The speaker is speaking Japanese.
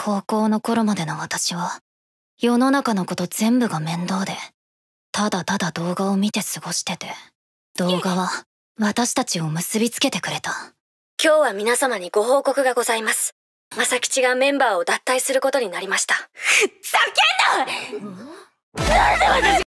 高校の頃までの私は、世の中のこと全部が面倒で、ただただ動画を見て過ごしてて、動画は私たちを結びつけてくれた。今日は皆様にご報告がございます。まさきちがメンバーを脱退することになりました。ふざけんななんで私